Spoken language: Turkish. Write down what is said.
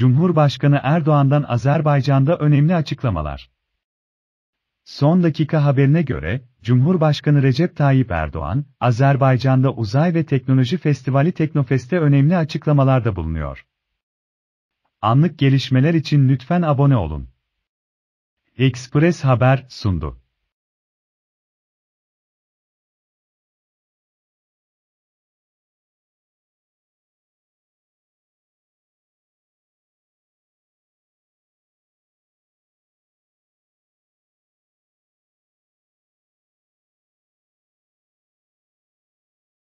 Cumhurbaşkanı Erdoğan'dan Azerbaycan'da önemli açıklamalar. Son dakika haberine göre, Cumhurbaşkanı Recep Tayyip Erdoğan, Azerbaycan'da Uzay ve Teknoloji Festivali Teknofest'te önemli açıklamalarda bulunuyor. Anlık gelişmeler için lütfen abone olun. Express Haber sundu.